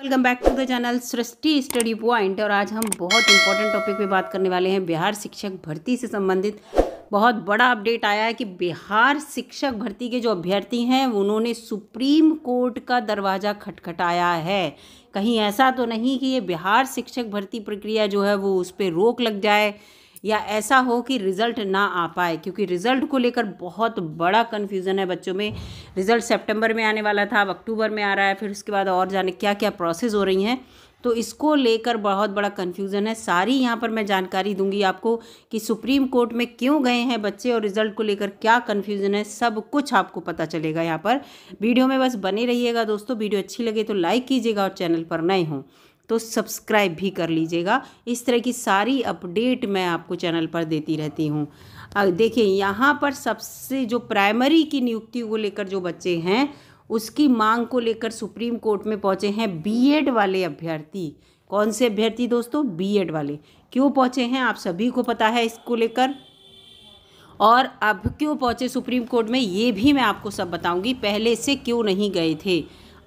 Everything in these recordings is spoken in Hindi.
welcome back to the channel Srishti study point और आज हम बहुत इंपॉर्टेंट टॉपिक पे बात करने वाले हैं बिहार शिक्षक भर्ती से संबंधित बहुत बड़ा अपडेट आया है कि बिहार शिक्षक भर्ती के जो अभ्यर्थी हैं उन्होंने सुप्रीम कोर्ट का दरवाज़ा खटखटाया है कहीं ऐसा तो नहीं कि ये बिहार शिक्षक भर्ती प्रक्रिया जो है वो उस पर रोक लग जाए या ऐसा हो कि रिज़ल्ट ना आ पाए क्योंकि रिज़ल्ट को लेकर बहुत बड़ा कन्फ्यूज़न है बच्चों में रिज़ल्ट सेप्टेम्बर में आने वाला था अब अक्टूबर में आ रहा है फिर उसके बाद और जाने क्या क्या प्रोसेस हो रही हैं तो इसको लेकर बहुत बड़ा कन्फ्यूज़न है सारी यहाँ पर मैं जानकारी दूंगी आपको कि सुप्रीम कोर्ट में क्यों गए हैं बच्चे और रिज़ल्ट को लेकर क्या कन्फ्यूज़न है सब कुछ आपको पता चलेगा यहाँ पर वीडियो में बस बने रहिएगा दोस्तों वीडियो अच्छी लगे तो लाइक कीजिएगा और चैनल पर नए हों तो सब्सक्राइब भी कर लीजिएगा इस तरह की सारी अपडेट मैं आपको चैनल पर देती रहती हूँ देखिए यहाँ पर सबसे जो प्राइमरी की नियुक्ति को लेकर जो बच्चे हैं उसकी मांग को लेकर सुप्रीम कोर्ट में पहुँचे हैं बीएड वाले अभ्यर्थी कौन से अभ्यर्थी दोस्तों बीएड वाले क्यों पहुँचे हैं आप सभी को पता है इसको लेकर और अब क्यों पहुँचे सुप्रीम कोर्ट में ये भी मैं आपको सब बताऊंगी पहले से क्यों नहीं गए थे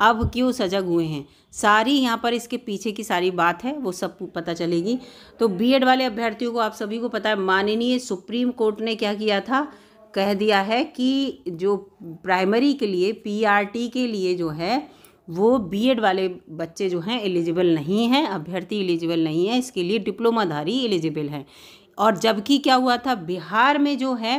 अब क्यों सजग हुए हैं सारी यहाँ पर इसके पीछे की सारी बात है वो सब पता चलेगी तो बीएड वाले अभ्यर्थियों को आप सभी को पता है माननीय सुप्रीम कोर्ट ने क्या किया था कह दिया है कि जो प्राइमरी के लिए पीआरटी के लिए जो है वो बीएड वाले बच्चे जो हैं एलिजिबल नहीं हैं अभ्यर्थी एलिजिबल नहीं है इसके लिए डिप्लोमाधारी एलिजिबल हैं और जबकि क्या हुआ था बिहार में जो है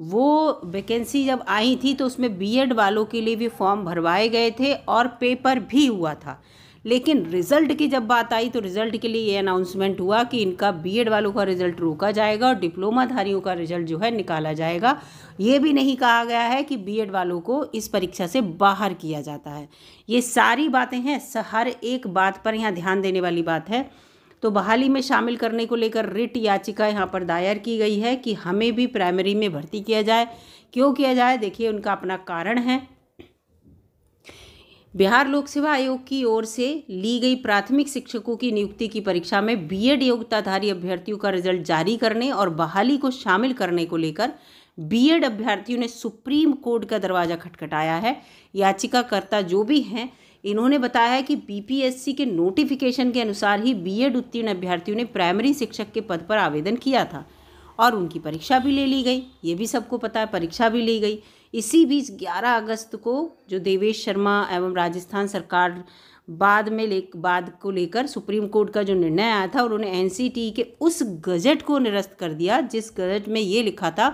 वो वैकेंसी जब आई थी तो उसमें बीएड वालों के लिए भी फॉर्म भरवाए गए थे और पेपर भी हुआ था लेकिन रिज़ल्ट की जब बात आई तो रिज़ल्ट के लिए ये अनाउंसमेंट हुआ कि इनका बीएड वालों का रिज़ल्ट रोका जाएगा और डिप्लोमाधारियों का रिज़ल्ट जो है निकाला जाएगा ये भी नहीं कहा गया है कि बीएड वालों को इस परीक्षा से बाहर किया जाता है ये सारी बातें हैं हर एक बात पर यहाँ ध्यान देने वाली बात है तो बहाली में शामिल करने को लेकर रिट याचिका यहाँ पर दायर की गई है कि हमें भी प्राइमरी में भर्ती किया जाए क्यों किया जाए देखिए उनका अपना कारण है बिहार लोक सेवा आयोग की ओर से ली गई प्राथमिक शिक्षकों की नियुक्ति की परीक्षा में बीएड योग्यताधारी अभ्यर्थियों का रिजल्ट जारी करने और बहाली को शामिल करने को लेकर बीएड अभ्यर्थियों ने सुप्रीम कोर्ट का दरवाज़ा खटखटाया है याचिकाकर्ता जो भी हैं इन्होंने बताया कि बीपीएससी के नोटिफिकेशन के अनुसार ही बीएड उत्तीर्ण अभ्यर्थियों ने प्राइमरी शिक्षक के पद पर आवेदन किया था और उनकी परीक्षा भी ले ली गई ये भी सबको पता है परीक्षा भी ली गई इसी बीच 11 अगस्त को जो देवेश शर्मा एवं राजस्थान सरकार बाद में ले बाद को लेकर सुप्रीम कोर्ट का जो निर्णय आया था उन्होंने एनसीटी e के उस गजट को निरस्त कर दिया जिस गजट में ये लिखा था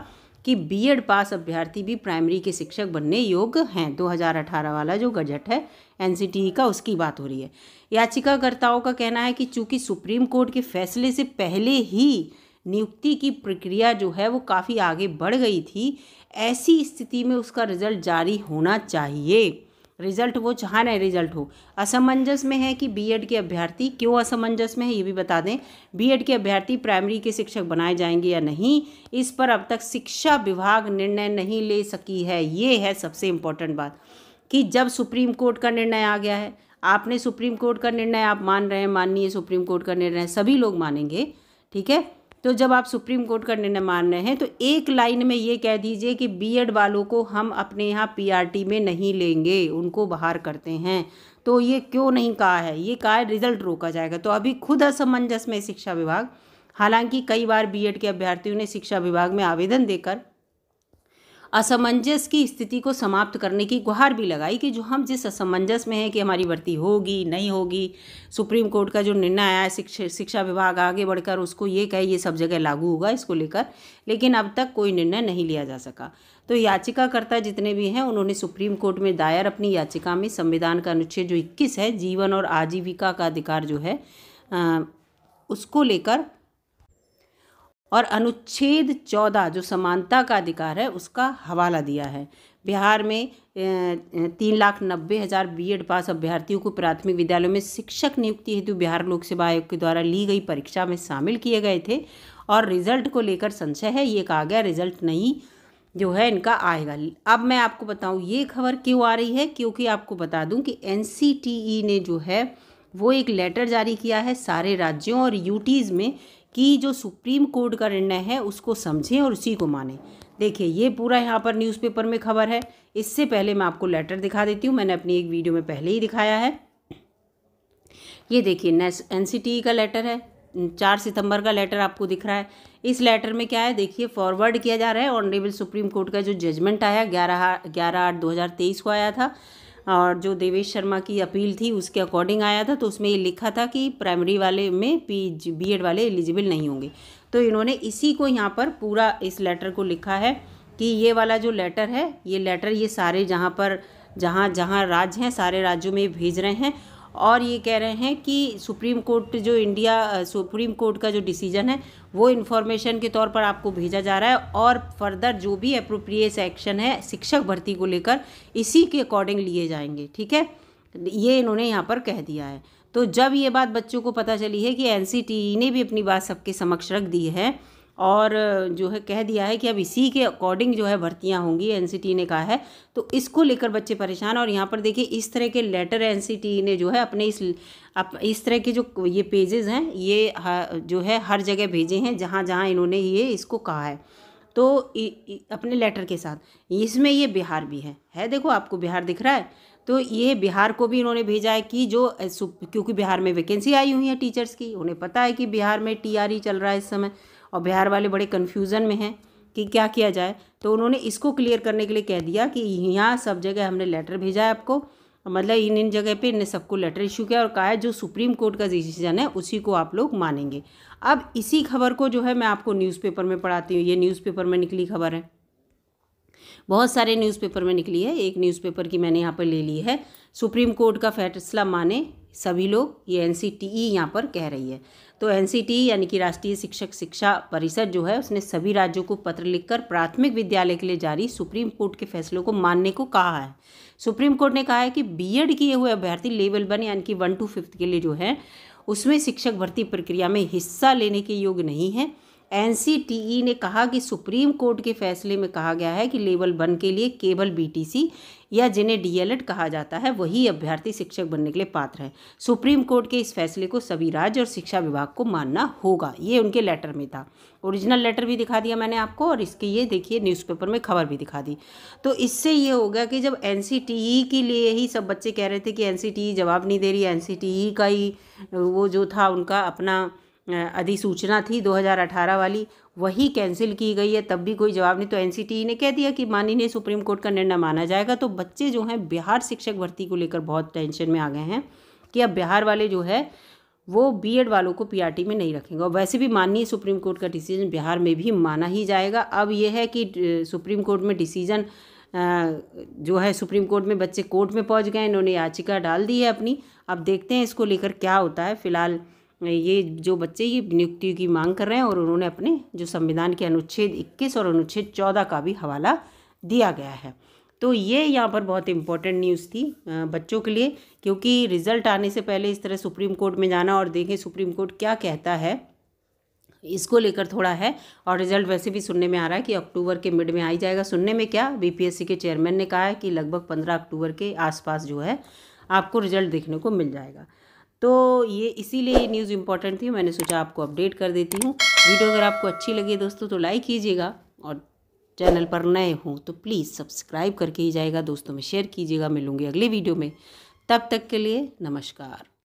कि बीएड पास अभ्यर्थी भी प्राइमरी के शिक्षक बनने योग्य हैं 2018 वाला जो गजट है एनसीटीई e का उसकी बात हो रही है याचिकाकर्ताओं का कहना है कि चूंकि सुप्रीम कोर्ट के फैसले से पहले ही नियुक्ति की प्रक्रिया जो है वो काफ़ी आगे बढ़ गई थी ऐसी स्थिति में उसका रिजल्ट जारी होना चाहिए रिजल्ट वो चाह नहीं रिजल्ट हो असमंजस में है कि बीएड के अभ्यर्थी क्यों असमंजस में है ये भी बता दें बीएड के अभ्यर्थी प्राइमरी के शिक्षक बनाए जाएंगे या नहीं इस पर अब तक शिक्षा विभाग निर्णय नहीं ले सकी है ये है सबसे इम्पोर्टेंट बात कि जब सुप्रीम कोर्ट का निर्णय आ गया है आपने सुप्रीम कोर्ट का निर्णय आप मान रहे हैं माननीय सुप्रीम कोर्ट का निर्णय सभी लोग मानेंगे ठीक है तो जब आप सुप्रीम कोर्ट का निर्णय मान रहे हैं तो एक लाइन में ये कह दीजिए कि बीएड वालों को हम अपने यहाँ पीआरटी में नहीं लेंगे उनको बाहर करते हैं तो ये क्यों नहीं कहा है ये कहा है रिजल्ट रोका जाएगा तो अभी खुद असमंजस में शिक्षा विभाग हालांकि कई बार बीएड के अभ्यर्थियों ने शिक्षा विभाग में आवेदन देकर असमंजस की स्थिति को समाप्त करने की गुहार भी लगाई कि जो हम जिस असमंजस में हैं कि हमारी भर्ती होगी नहीं होगी सुप्रीम कोर्ट का जो निर्णय आया है शिक्षा शिक्षा विभाग आगे बढ़कर उसको ये कहे ये सब जगह लागू होगा इसको लेकर लेकिन अब तक कोई निर्णय नहीं लिया जा सका तो याचिकाकर्ता जितने भी हैं उन्होंने सुप्रीम कोर्ट में दायर अपनी याचिका में संविधान का अनुच्छेद जो इक्कीस है जीवन और आजीविका का अधिकार जो है आ, उसको लेकर और अनुच्छेद चौदह जो समानता का अधिकार है उसका हवाला दिया है बिहार में तीन लाख नब्बे हज़ार बी एड पास अभ्यर्थियों को प्राथमिक विद्यालयों में शिक्षक नियुक्ति हेतु बिहार लोक सेवा आयोग के द्वारा ली गई परीक्षा में शामिल किए गए थे और रिजल्ट को लेकर संशय है ये कहा गया रिजल्ट नहीं जो है इनका आएगा अब मैं आपको बताऊँ ये खबर क्यों आ रही है क्योंकि आपको बता दूँ कि एन e ने जो है वो एक लेटर जारी किया है सारे राज्यों और यूटीज़ में कि जो सुप्रीम कोर्ट का निर्णय है उसको समझें और उसी को माने देखिए ये पूरा यहाँ पर न्यूज़पेपर में खबर है इससे पहले मैं आपको लेटर दिखा देती हूँ मैंने अपनी एक वीडियो में पहले ही दिखाया है ये देखिए एन का लेटर है चार सितंबर का लेटर आपको दिख रहा है इस लेटर में क्या है देखिए फॉरवर्ड किया जा रहा है ऑनरेबल सुप्रीम कोर्ट का जो जजमेंट आया ग्यारह ग्यारह आठ दो हज़ार तेईस को आया था और जो देवेश शर्मा की अपील थी उसके अकॉर्डिंग आया था तो उसमें ये लिखा था कि प्राइमरी वाले में पी एड वाले एलिजिबल नहीं होंगे तो इन्होंने इसी को यहाँ पर पूरा इस लेटर को लिखा है कि ये वाला जो लेटर है ये लेटर ये सारे जहाँ पर जहाँ जहाँ राज्य हैं सारे राज्यों में भेज रहे हैं और ये कह रहे हैं कि सुप्रीम कोर्ट जो इंडिया सुप्रीम कोर्ट का जो डिसीजन है वो इन्फॉर्मेशन के तौर पर आपको भेजा जा रहा है और फर्दर जो भी अप्रोप्रिएट एक्शन है शिक्षक भर्ती को लेकर इसी के अकॉर्डिंग लिए जाएंगे ठीक है ये इन्होंने यहाँ पर कह दिया है तो जब ये बात बच्चों को पता चली है कि एन e ने भी अपनी बात सबके समक्ष रख दी है और जो है कह दिया है कि अब इसी के अकॉर्डिंग जो है भर्तियाँ होंगी एन ने कहा है तो इसको लेकर बच्चे परेशान और यहाँ पर देखिए इस तरह के लेटर एन ने जो है अपने इस अप, इस तरह के जो ये पेजेस हैं ये जो है हर जगह भेजे हैं जहाँ जहाँ इन्होंने ये इसको कहा है तो इ, इ, अपने लेटर के साथ इसमें ये बिहार भी है है देखो आपको बिहार दिख रहा है तो ये बिहार को भी इन्होंने भेजा है कि जो क्योंकि बिहार में वैकेंसी आई हुई है टीचर्स की उन्हें पता है कि बिहार में टी e चल रहा है इस समय और बिहार वाले बड़े कन्फ्यूज़न में हैं कि क्या किया जाए तो उन्होंने इसको क्लियर करने के लिए कह दिया कि यहाँ सब जगह हमने लेटर भेजा है आपको मतलब इन इन जगह पे इनने सबको लेटर इशू किया और कहा है जो सुप्रीम कोर्ट का डिसीजन है उसी को आप लोग मानेंगे अब इसी खबर को जो है मैं आपको न्यूज़पेपर में पढ़ाती हूँ ये न्यूज़पेपर में निकली खबर है बहुत सारे न्यूज़पेपर में निकली है एक न्यूज़पेपर की मैंने यहाँ पर ले ली है सुप्रीम कोर्ट का फैसला माने सभी लोग ये एन सी टी ई यहाँ पर कह रही है तो एन सी टी यानी कि राष्ट्रीय शिक्षक शिक्षा परिषद जो है उसने सभी राज्यों को पत्र लिखकर प्राथमिक विद्यालय के लिए जारी सुप्रीम कोर्ट के फैसलों को मानने को कहा है सुप्रीम कोर्ट ने कहा है कि बीएड किए हुए अभ्यर्थी लेवल वन यानी कि वन टू फिफ्थ के लिए जो है उसमें शिक्षक भर्ती प्रक्रिया में हिस्सा लेने के योग्य नहीं है एनसीटीई ने कहा कि सुप्रीम कोर्ट के फैसले में कहा गया है कि लेवल वन के लिए केवल बीटीसी या जिन्हें डीएलएड कहा जाता है वही अभ्यर्थी शिक्षक बनने के लिए पात्र है सुप्रीम कोर्ट के इस फैसले को सभी राज्य और शिक्षा विभाग को मानना होगा ये उनके लेटर में था ओरिजिनल लेटर भी दिखा दिया मैंने आपको और इसके ये देखिए न्यूज़पेपर में खबर भी दिखा दी तो इससे ये हो गया कि जब एन के लिए ही सब बच्चे कह रहे थे कि एन जवाब नहीं दे रही एन का ही वो जो था उनका अपना अधिसूचना थी 2018 वाली वही कैंसिल की गई है तब भी कोई जवाब नहीं तो एन ने कह दिया कि माननीय सुप्रीम कोर्ट का निर्णय माना जाएगा तो बच्चे जो हैं बिहार शिक्षक भर्ती को लेकर बहुत टेंशन में आ गए हैं कि अब बिहार वाले जो है वो बीएड वालों को पीआरटी e में नहीं रखेंगे और वैसे भी माननीय सुप्रीम कोर्ट का डिसीजन बिहार में भी माना ही जाएगा अब ये है कि सुप्रीम कोर्ट में डिसीजन जो है सुप्रीम कोर्ट में बच्चे कोर्ट में पहुंच गए इन्होंने याचिका डाल दी है अपनी अब देखते हैं इसको लेकर क्या होता है फिलहाल ये जो बच्चे ये नियुक्तियों की मांग कर रहे हैं और उन्होंने अपने जो संविधान के अनुच्छेद 21 और अनुच्छेद 14 का भी हवाला दिया गया है तो ये यहाँ पर बहुत इम्पोर्टेंट न्यूज़ थी बच्चों के लिए क्योंकि रिज़ल्ट आने से पहले इस तरह सुप्रीम कोर्ट में जाना और देखें सुप्रीम कोर्ट क्या कहता है इसको लेकर थोड़ा है और रिजल्ट वैसे भी सुनने में आ रहा है कि अक्टूबर के मिड में आ ही जाएगा सुनने में क्या बीपीएससी के चेयरमैन ने कहा है कि लगभग पंद्रह अक्टूबर के आसपास जो है आपको रिजल्ट देखने को मिल जाएगा तो ये इसीलिए ये न्यूज़ इंपॉर्टेंट थी मैंने सोचा आपको अपडेट कर देती हूँ वीडियो अगर आपको अच्छी लगे दोस्तों तो लाइक कीजिएगा और चैनल पर नए हों तो प्लीज़ सब्सक्राइब करके ही जाएगा दोस्तों में शेयर कीजिएगा मिलूँगी अगले वीडियो में तब तक के लिए नमस्कार